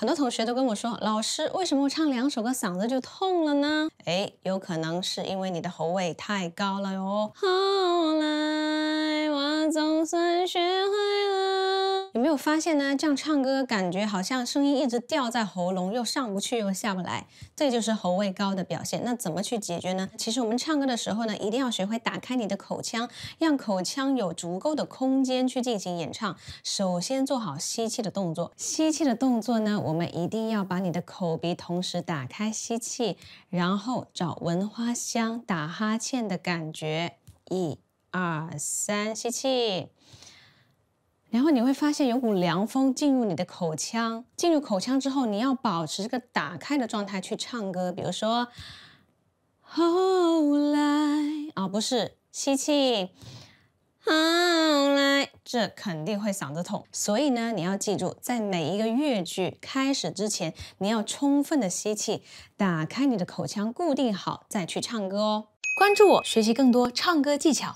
很多同学都跟我说：“老师，为什么我唱两首歌嗓子就痛了呢？”哎，有可能是因为你的喉位太高了哟。后来我总算学会。就发现呢，这样唱歌感觉好像声音一直吊在喉咙，又上不去，又下不来，这就是喉位高的表现。那怎么去解决呢？其实我们唱歌的时候呢，一定要学会打开你的口腔，让口腔有足够的空间去进行演唱。首先做好吸气的动作，吸气的动作呢，我们一定要把你的口鼻同时打开吸气，然后找闻花香、打哈欠的感觉。一、二、三，吸气。然后你会发现有股凉风进入你的口腔，进入口腔之后，你要保持这个打开的状态去唱歌。比如说，后来啊，不是吸气，后来这肯定会嗓子痛。所以呢，你要记住，在每一个乐句开始之前，你要充分的吸气，打开你的口腔，固定好再去唱歌哦。关注我，学习更多唱歌技巧。